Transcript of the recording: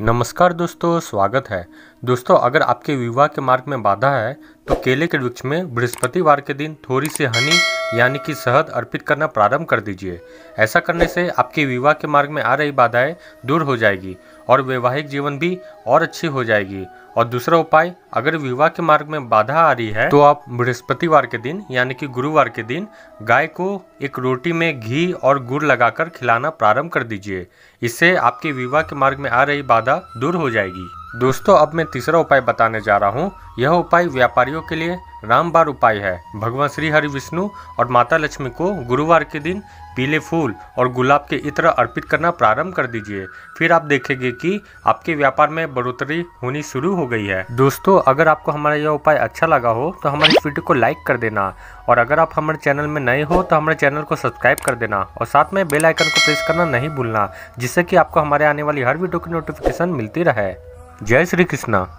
नमस्कार दोस्तों स्वागत है दोस्तों अगर आपके विवाह के मार्ग में बाधा है तो केले के वृक्ष में बृहस्पतिवार के दिन थोड़ी सी हनी यानी कि शहद अर्पित करना प्रारंभ कर दीजिए ऐसा करने से आपके विवाह के मार्ग में आ रही बाधाएं दूर हो जाएगी और वैवाहिक जीवन भी और अच्छी हो जाएगी और दूसरा उपाय अगर विवाह के मार्ग में बाधा आ रही है तो आप बृहस्पतिवार के दिन यानी कि गुरुवार के दिन गाय को एक रोटी में घी और गुड़ लगाकर खिलाना प्रारंभ कर दीजिए इससे आपके विवाह के मार्ग में आ रही बाधा दूर हो जाएगी दोस्तों अब मैं तीसरा उपाय बताने जा रहा हूँ यह उपाय व्यापारियों के लिए रामबार उपाय है भगवान श्री हरि विष्णु और माता लक्ष्मी को गुरुवार के दिन पीले फूल और गुलाब के इत्र अर्पित करना प्रारंभ कर दीजिए फिर आप देखेंगे कि आपके व्यापार में बढ़ोतरी होनी शुरू हो गई है दोस्तों अगर आपको हमारा यह उपाय अच्छा लगा हो तो हमारे इस वीडियो को लाइक कर देना और अगर आप हमारे चैनल में नए हो तो हमारे चैनल को सब्सक्राइब कर देना और साथ में बेलाइकन को प्रेस करना नहीं भूलना जिससे कि आपको हमारे आने वाली हर वीडियो की नोटिफिकेशन मिलती रहे जय श्री कृष्णा